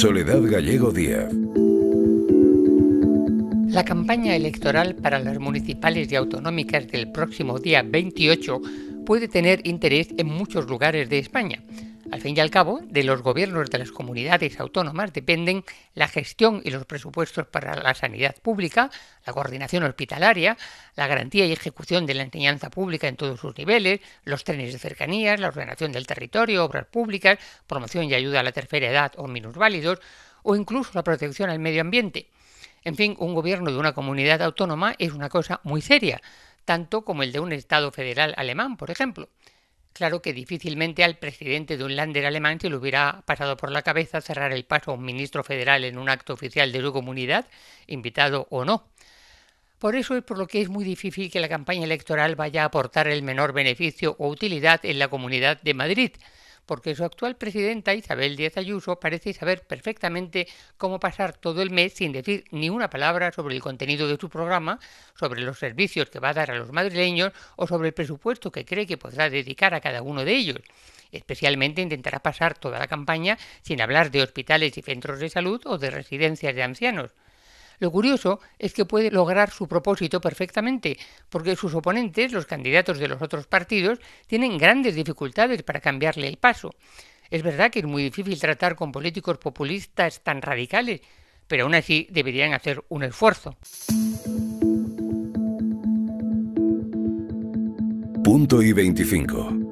Soledad Gallego Díaz. La campaña electoral para las municipales y autonómicas del próximo día 28 puede tener interés en muchos lugares de España, al fin y al cabo, de los gobiernos de las comunidades autónomas dependen la gestión y los presupuestos para la sanidad pública, la coordinación hospitalaria, la garantía y ejecución de la enseñanza pública en todos sus niveles, los trenes de cercanías, la ordenación del territorio, obras públicas, promoción y ayuda a la tercera edad o minusválidos, o incluso la protección al medio ambiente. En fin, un gobierno de una comunidad autónoma es una cosa muy seria, tanto como el de un Estado federal alemán, por ejemplo. Claro que difícilmente al presidente de un lander alemán se le hubiera pasado por la cabeza cerrar el paso a un ministro federal en un acto oficial de su comunidad, invitado o no. Por eso es por lo que es muy difícil que la campaña electoral vaya a aportar el menor beneficio o utilidad en la Comunidad de Madrid, porque su actual presidenta Isabel Díaz Ayuso parece saber perfectamente cómo pasar todo el mes sin decir ni una palabra sobre el contenido de su programa, sobre los servicios que va a dar a los madrileños o sobre el presupuesto que cree que podrá dedicar a cada uno de ellos. Especialmente intentará pasar toda la campaña sin hablar de hospitales y centros de salud o de residencias de ancianos. Lo curioso es que puede lograr su propósito perfectamente, porque sus oponentes, los candidatos de los otros partidos, tienen grandes dificultades para cambiarle el paso. Es verdad que es muy difícil tratar con políticos populistas tan radicales, pero aún así deberían hacer un esfuerzo. Punto y 25.